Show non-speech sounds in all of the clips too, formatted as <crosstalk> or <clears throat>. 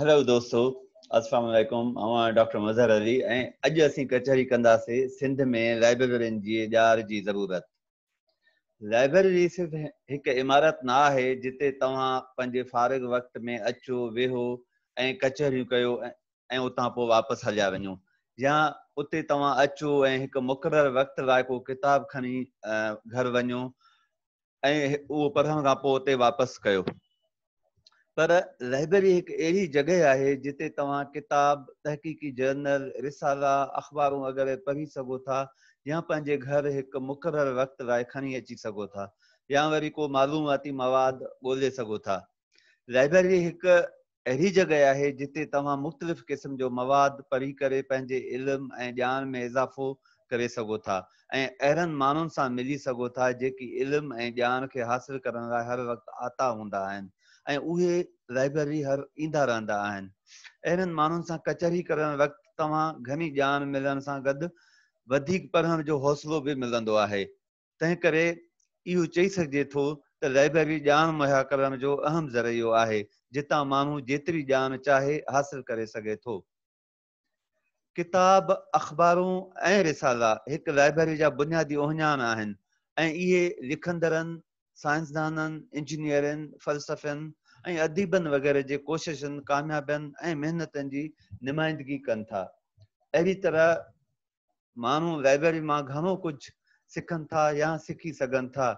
hello दोस्तों अस्सलाम वालेकुम मैं डॉक्टर मज़हर अली ऐं अॼु असीं कचहरी कंदासीं सिंध में लाइब्रेरियुनि जी जार जी ज़रूरत लाइब्रेरी सिर्फ़ एक इमारत ना है जिते तव्हां पंहिंजे फ़ारिग वक़्त में अचो वेहो ए कचहरियूं कयो ऐं उतां पोइ वापसि हलिया वञो या उते तव्हां अचो ऐं हिकु मुक़ररु वक़्त लाइ को किताब खणी घर वञो ए उहो पढ़ण खां पोइ उते वापसि कयो पर लाइब्रेरी एक अड़ी जगह है जिते तुम किताब तहक़ीक़ी जर्नल रिसाला अखबारों वग़ैरह पढ़ी सो था या पंहिंजे घर एक मुकर वक़्त राय खी अची सघो था या वरी को मालूमती मवाद ॻोल्हे सघो था लाइब्रेरी एक अड़ी जगह है जिते तुम मुख़्तलिफ़ क़िस्म जो मवाद पढ़ी करे इलम ए जान में इज़ाफ़ो करे सघो था ऐं मानून माण्हुनि मिली सो था जी इलम ए ॼाण हासिल कर हर वक्त आता हूँ आहिनि ऐं उहे लाइब्रेरी हर ईंदा रहंदा आहिनि अहिड़नि माण्हुनि सां कचहरी करण वक़्तु तव्हां घणी ॼाण मिलण सां गॾु वधीक पढ़ण जो हौसलो बि मिलंदो आहे तंहिं करे इहो चई सघिजे थो त लाइब्रेरी ॼाण मुहैया करण जो अहम ज़रियो आहे जितां माण्हू जेतिरी ॼाण चाहे हासिल करे सघे थो किताब अख़बारूं ऐं रिसाला हिकु लाइब्रेरी जा बुनियादी उञान आहिनि ऐं इहे लिखंदड़नि साइंसदान इंजीनियर फलसफन अदीबन वग़ैरह के कोशिश कामयाबन मेहनत की नुमाइंदगी कन था अड़ी तरह मानू लाइब्रेरी में घो कुछ सीखन था या सीखी सन था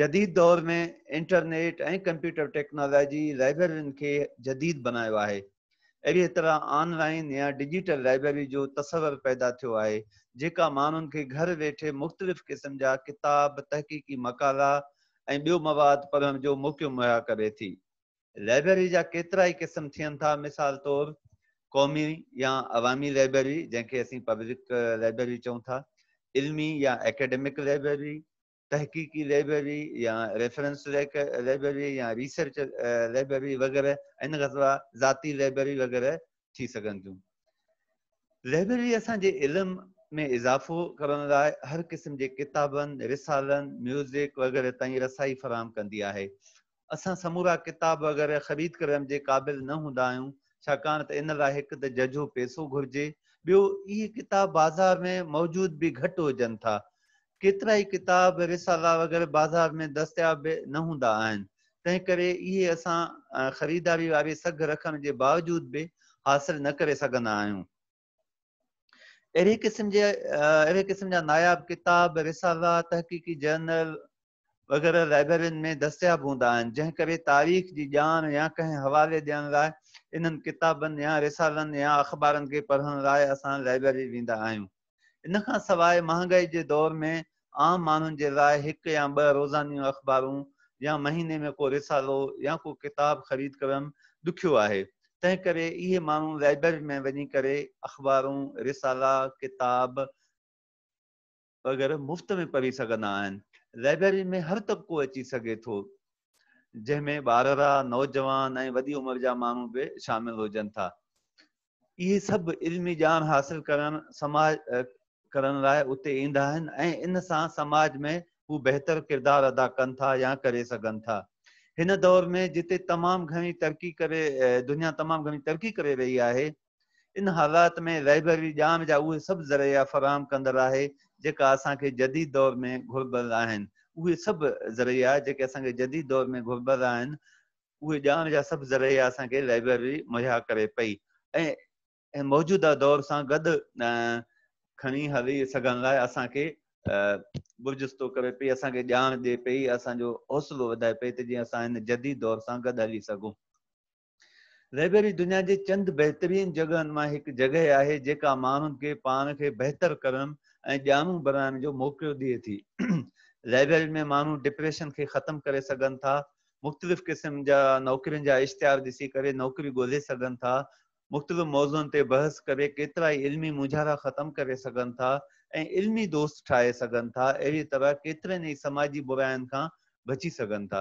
जदीद दौर में इंटरनेट ए कंप्यूटर टेक्नोलॉजी लाइब्रेरियुनि के जदीद बनाया है अड़ी तरह ऑनलाइन या डिजिटल लाइब्रेरी जो तस्वर पैदा थो है जेका माण्हुनि घर वेठे मुख़्तलिफ़ क़िस्म जहा किताब तहक़ीक़ी मक़ाला बो मवाद पढ़ने जो मौक़ो मुहैया करे थी लाइब्रेरी जा केतरा ही क़िस्म थियन था मिसाल तौर क़ौमी या अवामी लाइब्रेरी जैसे असीं पब्लिक लाइब्रेरी चूं था इलमी या एकेडमिक लाइब्रेरी तहक़ीक़ी लाइब्रेरी या रेफरेंस लाइब्रेरी या रिसर्च लाइब्रेरी वग़ैरह इन खां सवाइ ज़ाती लाइब्रेरी वग़ैरह थी सकन थियूं लाइब्रेरी असम में इज़ाफ़ो करण लाइ हर क़िस्म जी किताबनि म्यूज़िक वग़ैरह ताईं रसाई फराहम कंदी आहे असां समूरा किताब वग़ैरह ख़रीद करण जे क़ाबिल न हूंदा आहियूं छाकाणि त इन लाइ हिकु त जज़ो पैसो घुरिजे ॿियो इहे किताब बाज़ार में मौजूद बि घटि हुजनि था केतिरा ई किताब रिसाला वग़ैरह बाज़ार में दस्तयाब न हूंदा आहिनि तंहिं करे इहे असां ख़रीदारी वारी सघे बावजूद बि हासिलु न करे सघंदा आहियूं अहिड़ी क़िस्म जे अहिड़े क़िस्म जा नायाब किताब रिसाला तहक़ीक़ी जर्नल वग़ैरह लाइब्रेरियुनि में दस्तियाब हूंदा आहिनि जंहिं करे तारीख़ जी ॼाण या कंहिं हवाले ॾियण लाइ इन्हनि किताबनि या रिसालनि या अख़बारनि खे पढ़ण लाइ असां लाइब्रेरी वेंदा आहियूं इन खां सवाइ महांगाई जे दौर में आम माण्हुनि जे लाइ हिकु या ॿ रोज़ानी अख़बारूं या महीने में को रिसालो या को किताबु ख़रीद करणु ॾुखियो आहे तंहिं करे इहे माण्हू लाइब्रेरी में वञी करे अख़बारूं रिसाला किताब वग़ैरह मुफ़्त में पढ़ी सघंदा आहिनि लाइब्रेरी में हर तबिको अची सघे थो जंहिंमें ॿाररा नौजवान ऐं वॾी उमिरि जा माण्हू बि शामिलु हुजनि था इहे सभु इल्मी ॼाण हासिल करणु समाज करण लाइ उते ईंदा आहिनि ऐं इन सां समाज में हू बहितर किरदारु अदा कनि था या करे सघनि था हिन दौर में जिते तमामु घणी तरक़ी करे दुनिया तमामु घणी तरक़ी करे रही आहे इन हालात में लाइब्रेरी जाम जा उहे सभु ज़रिया फरहम कंदड़ आहे जेका असांखे जदी दौर में घुरबल आहिनि उहे सभु ज़रिया जेके असांखे जदी दौर में घुरियल आहिनि उहे जाम जा सभु ज़रिया असांखे लाइब्रेरी मुहैया करे पई ऐं मौजूदा दौर सां गॾु खणी हली सघण लाइ असांखे बुर्ज्तो करे पई असांखे ॼाण ॾिए पई असांजो हौसलो वधाए पई त जीअं असां हिन जदी दौर सां गॾु हली सघूं लाइब्रेरी दुनिया जे चंद बहितरीन जॻहनि मां हिकु जॻहि आहे जेका माण्हुनि खे पाण खे बहितर करण ऐं ॼाणू बणाइण जो मौको ॾिए थी लाइब्रेरी <clears throat> में माण्हू डिप्रेशन खे ख़तमु करे सघनि था मुख़्तलिफ़ क़िस्म जा नौकिरियुनि जा इश्तिहार ॾिसी करे नौकिरी ॻोल्हे सघनि था मुख़्तलिफ़ मौज़ुनि ते बहस करे केतिरा ई इल्मी मुज़ाहिरा ख़तमु करे सघनि था इल्मी दोस्त ठाए सघनि था अड़ी तरह केतर ही समाजी बुराइनि का बची सघनि था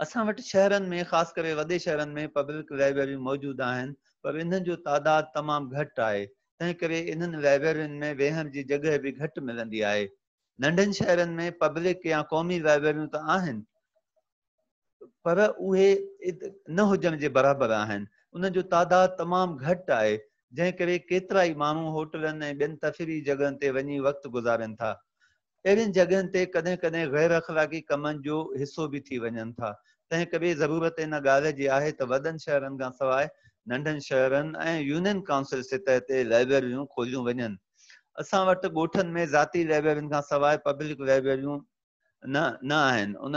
असा वट शहर में खास करे वे शहर में पब्लिक लाइब्रेरी मौजूद आहिनि पर इन जो तादाद तमाम घट है तंहिं करे इन्हनि में वेहन की जगह भी घट मिली है नंढन शहर में पब्लिक या क़ौमी लाइब्रेरियूं तो आहिनि पर उ न हुजण के बराबर आन उन तादाद तमाम घट है जैसे केतरा ही मू होटल तफ़री जगह ते वञी वक़्तु गुज़ारनि था अड़ी जगह ते कदें कॾहिं गैर अख़लाक़ी कम जो हिसो बि थी वन था ज़रूरत इन गाल है तो वन शहर का सवाल नंढन शहर यूनियन काउंसिल सतह ते लाइब्रेरियूं खोलियूं वन असा वट गोठन में जी लाइब्रेरियुनि का सवाल पब्लिक लाइब्रेरियूं ना ना उन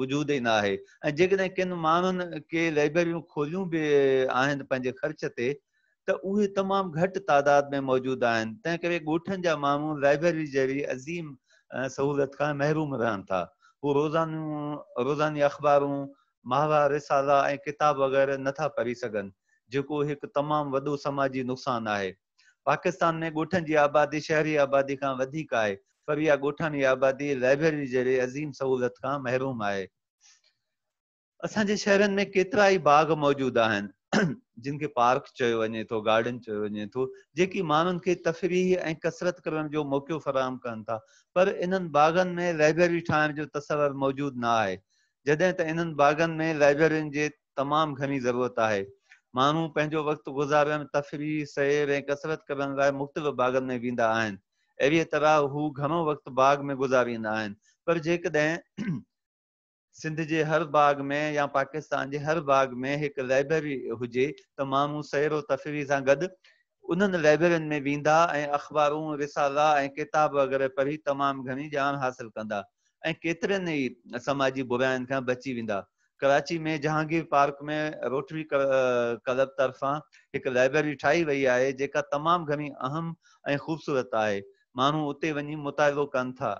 वजूद ही ना आहे मान के किन माण्हुनि भी लाइब्रेरियूं ख़र्च से त उहे तमामु घटि तइदाद में मौजूदु आहिनि तंहिं करे ॻोठनि जा माण्हू लाइब्रेरी जहिड़ी अज़ीम सहूलियत खां महिरूम रहनि था हू रोज़ानियूं रोज़ानी अख़बारूं माहवार रिसाला ऐं किताब वग़ैरह नथा पढ़ी सघनि जेको हिकु तमामु वॾो समाजी नुक़सानु आहे पाकिस्तान में ॻोठनि जी आबादी शहरी आबादी खां वधीक आहे पर इहा ॻोठनि जी आबादी लाइब्रेरी जहिड़े अज़ीम सहूलियत खां महिरूम आहे असांजे शहरनि में केतिरा ई बाग मौजूदु आहिनि जिन पार्क चयो वञे थो गार्डन चयो वञे थो जेकी माण्हुनि खे तफ़रीह ऐं कसरत करण जो मौक़ो फरहम कनि था पर इन्हनि बागनि में लाइब्रेरी ठाहिण जो तस्वर मौजूदु न आहे जॾहिं त इन्हनि बागनि में लाइब्रेरीनि जी तमामु घणी ज़रूरत आहे माण्हू पंहिंजो वक़्तु गुज़ारनि तफ़री सेर ऐं कसरत करण लाइ मुख़्तलिफ़ बाग़नि में वेंदा आहिनि अहिड़ीअ तरह हू घणो वक़्ति बाग़ में गुज़ारींदा आहिनि पर जेकॾहिं सिंध जे हर बाग में या पाकिस्तान जे हर बाग में हिकु लाइब्रेरी हुजे त माण्हू सेरो तफ़री सां गॾु उन्हनि लाइब्रेरीनि में वेंदा ऐं अख़बारूं रिसाला ऐं किताब वग़ैरह पढ़ी तमामु घणी ॼाण हासिल कंदा ऐं केतिरनि ई समाजी बुराइनि खां बची वेंदा कराची में जहांगीर पार्क में रोटरी क्लब तर्फ़ां हिकु लाइब्रेरी ठाही वई आहे जेका तमामु घणी अहम ऐं ख़ूबसूरत आहे माण्हू उते वञी मुतालो कनि था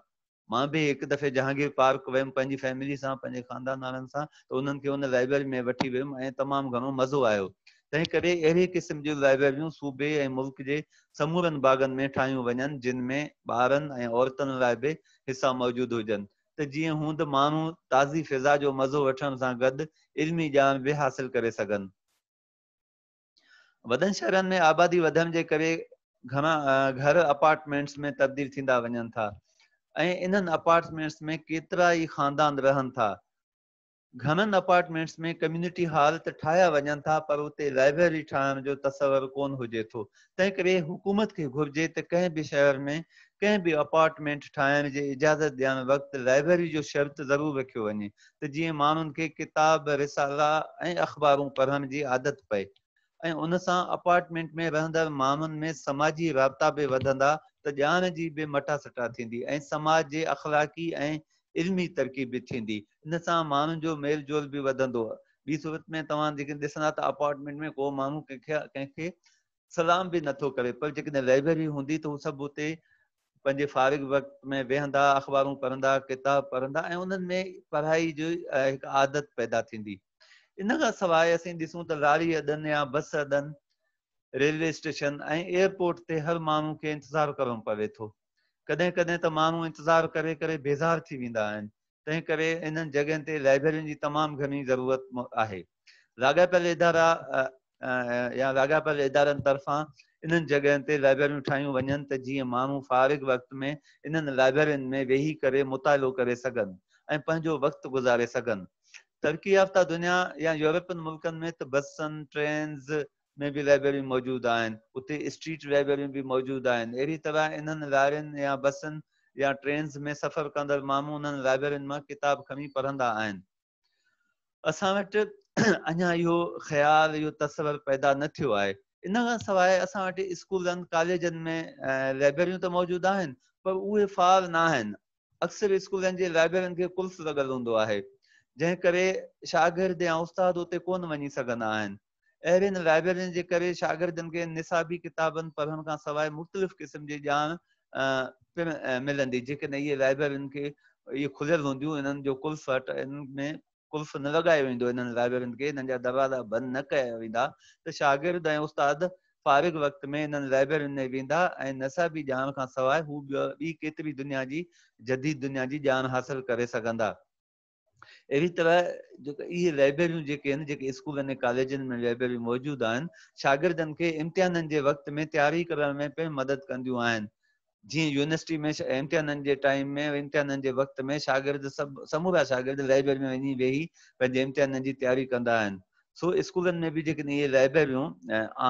मां बि हिकु दफ़े जहांगीर पार्क वयुमि पंहिंजी फैमिली सां पंहिंजे ख़ानदान वारनि सां त उन्हनि खे उन लाइब्रेरी में वठी वियुमि ऐं तमामु घणो मज़ो आयो तंहिं करे अहिड़े क़िस्म जूं लाइब्रेरियूं सूबे ऐं मुल्क जे समूरनि बागनि में ठाहियूं वञनि जिन में ॿारनि ऐं औरतुनि लाइ बि हिसा मौजूदु हुजनि त जीअं हूंद माण्हू ताज़ी फिज़ा जो मज़ो वठण सां गॾु इल्मी ॼाण बि हासिल करे सघनि वॾनि शहरनि में आबादी वधण जे करे घणा घर अपार्टमेंट्स में तब्दील थींदा वञनि था ऐं इन्हनि अपार्टमेंट्स में केतिरा ई ख़ानदान रहनि था घणनि अपार्टमेंट्स में कम्यूनिटी हॉल त ठाहिया वञनि था पर उते लाइब्रेरी ठाहिण जो तसवर कोन हुजे थो तंहिं करे हुकूमत खे घुरिजे त कंहिं बि शहर में कंहिं बि अपार्टमेंट ठाहिण जी इजाज़त ॾियण वक़्तु लाइब्रेरी जो शर्त ज़रूरु रखियो वञे त जीअं माण्हुनि खे किताब रिसाला ऐं अख़बारूं पढ़ण जी आदत पए ऐं उन सां अपार्टमेंट में रहंदड़ माण्हुनि में समाजी राबिता बि वधंदा त ॼाण जी बि मटा सटा थींदी ऐं समाज जे अख़लाकी ऐं इल्मी तरक़ी बि थींदी इन सां माण्हुनि जो मेल जोल बि वधंदो आहे ॿी सूरत में तव्हां जेके ॾिसंदा त अपार्टमेंट में को माण्हू कंहिंखे कंहिंखे सलाम बि नथो करे पर जेकॾहिं लाइब्रेरी हूंदी त हू सभु हुते पंहिंजे फारिग वक़्त में वेहंदा अख़बारूं पढ़ंदा किताब पढ़ंदा ऐं उन्हनि में पढ़ाई जो हिकु आदत पैदा थींदी इन खां सवाइ असीं ॾिसूं त लारी अॾनि या बस अॾनि रेलवे स्टेशन एयरपोर्ट से हर माण्हू के इंतजार करो पवे तो कद कद मू माण्हू कर करे करे बेज़ार थी वेंदा आहिनि तंहिं करे इन्हनि जॻहियुनि ज़रूरत है लाॻापियल इदारा या लाॻापियल इदार तरफा इन जगह ते लाइब्रेरियूं ठाहियूं वञनि त फ़ारिग वक़्त में इन लाइब्रेरियुनि में वेही कर मुतालो कर सो वक्त गुज़ारे सघनि याफ़्ता दुनिया या यूरोपियन मुल्क में त ट्रेन ट्रेन्स મેબી લાઇબ્રેરી موجود આયન ઉતે સ્ટ્રીટ વાઇબરિન ભી મોજૂદ આયન એરી તબા ઇનન વાઇબરિન يا બસન يا ટ્રેન્સ મે સફર કરંદર મામૂનન વાઇબરિન માં કિતાબ ખમી પઢંદા આયન અસા વટ અણા યો ખ્યાલ યો તસવર પેદા ન થિયો આય ઇનગા સવાય અસા વટ સ્કૂલન કોલેજન મે લાઇબ્રેરી તો મોજૂદ આયન પર ઓયે ફાર ના હૈન અક્ષર સ્કૂલન જે લાઇબ્રેરી કે કુલ સુગર હોંદો આહે જે કરે શાગર દે ઉસ્તાદ ઉતે કોન વણી સકના હૈન अहिड़े लाइब्रेरियन के करे शागिर्दनि खे निसाबी किताबनि पढ़ने का सवाल मुख़्तलिफ़ क़िस्म की जान पिण मिली जी इहे लाइब्रेरियुनि खे इहे खुलियल हूंदियूं इन कुल्फ़ हट इन में कुल्फ़ न लॻायो वो इन लाइब्रेरियन के इन दरवाज़ा बंद न क्या वा तो शागिर्द ऐं उस्ताद फारिग वक़्त में इन लाइब्रेरियन में वेंदा नसाबी जान का सवाल हू ॿी केतरी दुनिया की जदीद दुनिया की जान हासिल करे सघंदा अहिड़ी तरह जेका इहे लाइब्रेरियूं जेके आहिनि जेके स्कूलनि ऐं कॉलेजनि में लाइब्रेरियूं मौजूदु आहिनि शागिर्दनि खे इम्तिहाननि जे वक़्त में तयारी करण में मदद कंदियूं आहिनि जीअं यूनिवर्सिटी में इम्तिहाननि जे टाइम में इम्तिहाननि जे वक़्त में शागिर्द सभु समूरा शागिर्द लाइब्रेरी में वञी वेही पंहिंजे इम्तिहाननि जी तयारी कंदा आहिनि सो स्कूलनि में बि जेकॾहिं इहे लाइब्रेरियूं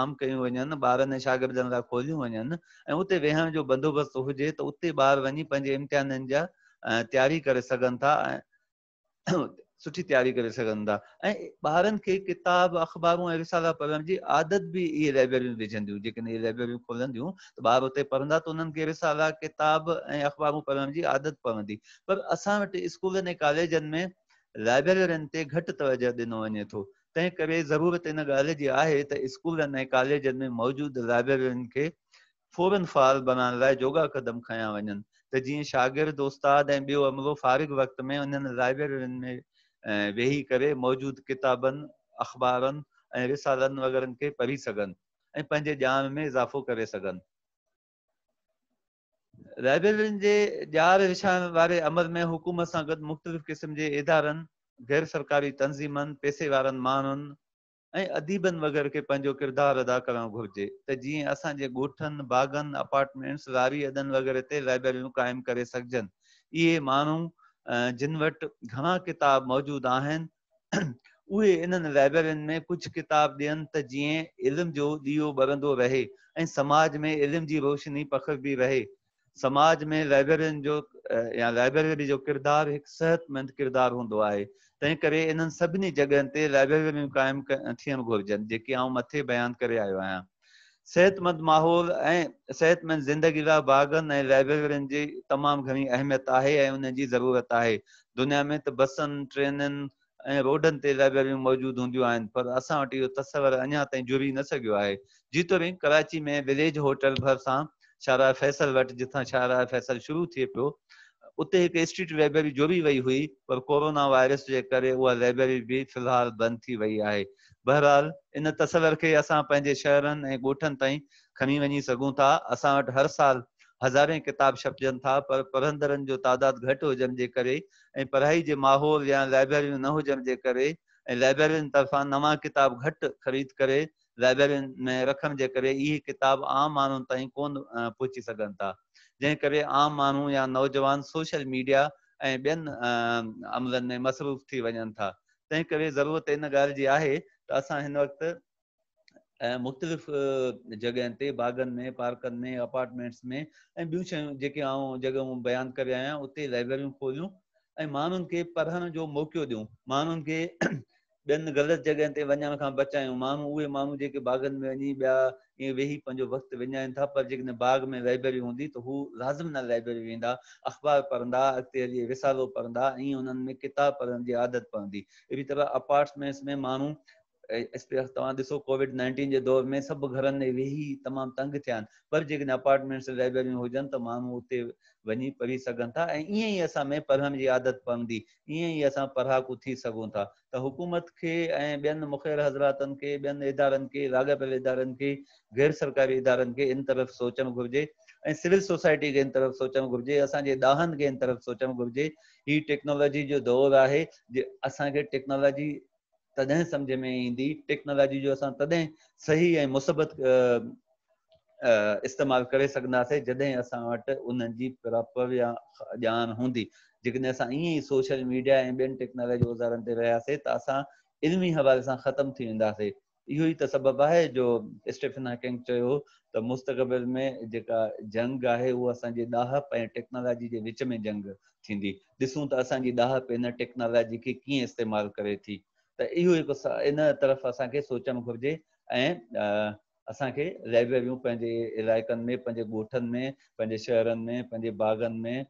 आम कयूं वञनि ॿारनि ऐं शागिर्दनि लाइ खोलियूं वञनि ऐं उते वेहण जो बंदोबस्तु हुजे त उते ॿार वञी पंहिंजे इम्तिहाननि जा तयारी करे सघनि था सुठी तयारी करे सघंदा ऐं ॿारनि खे किताब अख़बारूं ऐं विसाला पढ़ण जी आदत बि इहे लाइब्रेरी विझंदियूं जेकॾहिं इहे लाइब्रेरी खोलंदियूं त ॿार उते पढ़ंदा त उन्हनि खे विसाला किताब ऐं अख़बारूं पढ़ण जी आदत पवंदी पर असां वटि स्कूलनि ऐं कॉलेजनि में लाइब्रेरीनि ते घटि तवजो ॾिनो वञे थो तंहिं करे ज़रूरत इन ॻाल्हि जी आहे त स्कूलनि ऐं कॉलेजनि में मौजूदु लाइब्रेरीनि खे फोरन फॉल बण लाइ योगा क़दम खयां वञनि त जीअं उस्ताद ऐं ॿियो अमलो फ़ारिग़ वक़्त में में वेही करे मौजूदु किताबनि अख़बारनि ऐं रिसालनि वग़ैरह खे पढ़ी सघनि ऐं पंहिंजे ॼाण में इज़ाफ़ो करे सघनि लाइब्रेरीनि जे ॼाण वारे अमल में हुकूमत सां गॾु मुख़्तलिफ़ क़िस्म जे इदारनि ग़ैर सरकारी तनज़ीमनि पेसे वारनि माण्हुनि अदीबन वग़ैरह के पंहिंजो किरदार अदा करणु घुर्जे त जीअं असांजे बागन अपार्टमेंट्स रावी अदन वग़ैरह से लाइब्रेरियूं कायम कर सकजन ये मानू जिन वट घना किताब मौजूद आन उ इन लाइब्रेरियुनि में कुछ किताब दियन तो जीअं इल्म जो दियो ॿरंदो रहे समाज में इल्म की रोशनी पखिरबी रहे समाज में लाइब्रेरियुनि जो या लाइब्रेरी जो किरदार एक सेहतमंद किरदार हूंदो आहे तंहिं करे इन्हनि सभिनी जॻहियुनि ते लाइब्रेरियूं क़ाइमु थियणु घुरिजनि आउं मथे बयानु करे आयो आहियां सिहतमंद माहौल ऐं सिहतमंद ज़िंदगी लाइ बाग़नि ऐं लाइब्रेरियुनि जी तमामु घणी अहमियत आहे ऐं उन जी ज़रूरत आहे दुनिया में त बसनि ट्रेननि ऐं रोडनि ते लाइब्रेरियूं मौजूदु हूंदियूं आहिनि पर असां वटि इहो तस्वर अञा ताईं जुड़ी न सघियो आहे जीतोरीन कराची में विलेज होटल भरिसां शारा फैसल वटि जिथां शारा फैसल शुरू थिए पियो उते एक स्ट्रीट लाइब्रेरी जो भी वही हुई पर कोरोना वायरस के करे उहा लाइब्रेरी भी फ़िलहाल बंद थी वही आहे बहरहाल इन तस्वर के असां पंहिंजे शहरनि ऐं ॻोठनि ताईं खणी वञी सघूं था असां हर साल हज़ारे किताब छपजन था पर पढ़ंदड़नि जो तादादु घटि हुजण जे करे ऐं पढ़ाई जे माहौल या लाइब्रेरी न हुजण जे करे लाइब्रेरी लाइब्रेरियुनि तरफ़ां नवां किताब घट ख़रीद करे लाइब्रेरी में रखण जे करे इहे किताब आम माण्हुनि तई कोन पहुची सघनि था जंहिं करे आम माण्हू या नौजवान सोशल मीडिया ऐं ॿियनि अमलनि में मसरूफ़ थी वञनि था तंहिं करे ज़रूरत इन ॻाल्हि जी आहे त असां हिन वक़्तु मुख़्तलिफ़ जॻहियुनि ते बागनि में पार्कनि में अपार्टमेंट्स में ऐं ॿियूं शयूं जेके ऐं जॻह बयानु करे आहियां उते लाइब्रेरी खोलियूं ऐं माण्हुनि खे पढ़ण जो मौको ॾियूं माण्हुनि खे ॿियनि ग़लति जॻहियुनि ते वञण खां बचायूं माण्हू उहे माण्हू जेके बाग़नि में वञी ॿिया ईअं वेही पंहिंजो वक़्तु विञाइनि था पर जेकॾहिं बाग में लाइब्रेरी हूंदी त हू लाज़िम न लाइब्रेरी वेंदा अख़बार पढ़ंदा अॻिते हली विसालो पढ़ंदा ईअं उन्हनि में किताब पढ़ण जी आदत पवंदी अहिड़ी तरह अपार्टमेंट्स में माण्हू ॾिसो कोविड नाइनटीन जे दौर में सभु घरनि में वेही तमामु तंग थिया आहिनि पर जेकॾहिं अपार्टमेंट्स लाइब्रेरियूं हुजनि त माण्हू उते वञी पढ़ी सघनि था ऐं ईअं ई असां में पढ़ण जी आदत पवंदी ईअं ई असां पढ़ाकू थी सघूं था त हुकूमत खे ऐं ॿियनि मुख़िर हज़रातनि खे ॿियनि इदारनि खे लाॻापियल इदारनि खे गैर सरकारी इदारनि खे इन तरफ़ सोचणु घुरिजे ऐं सिविल सोसाइटी खे इन तरफ़ सोचणु घुरिजे असांजे ॾाहनि खे इन तरफ़ सोचणु घुरिजे हीउ टेक्नोलॉजी जो दौरु आहे जे असांखे टेक्नोलॉजी तॾहिं सम्झि में ईंदी टेक्नोलॉजी जो असां तॾहिं सही ऐं मुसबत इस्तेमालु करे सघंदासीं जॾहिं असां वटि उन्हनि जी प्रोपर या ॼाण हूंदी जेकॾहिं असां ईअं ई सोशल मीडिया ऐं ॿियनि टेक्नोलॉजी औज़ारनि ते रहियासीं त असां इल्मी हवाले सां ख़तमु थी वेंदासीं इहो ई त सबबु आहे जो स्टेफिन हैकिंग चयो त मुस्तक़बिल में जेका जंग आहे उहा असांजी ॾाह ऐं टेक्नोलॉजी जे विच में जंग थींदी ॾिसूं त असांजी ॾाह हिन टेक्नोलॉजी खे कीअं इस्तेमालु करे थी तो इो इन तरफ़ असांखे सोचणु घुरिजे ऐं में पंहिंजे में पंहिंजे शहरनि में पंहिंजे बाग़नि में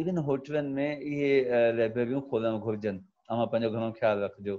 इवन होटल में ये लाइब्रेरियूं खोलन घुर्जन अमा पंहिंजो घणो ख़्यालु